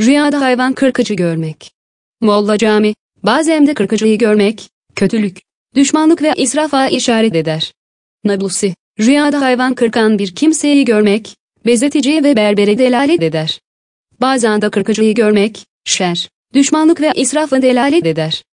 Rüyada hayvan kırkıcı görmek. Molla cami, bazen de kırkıcıyı görmek, kötülük, düşmanlık ve israfa işaret eder. Nablusi, rüyada hayvan kırkan bir kimseyi görmek, bezetici ve berbere delalet eder. Bazen de kırkıcıyı görmek, şer, düşmanlık ve israfı delalet eder.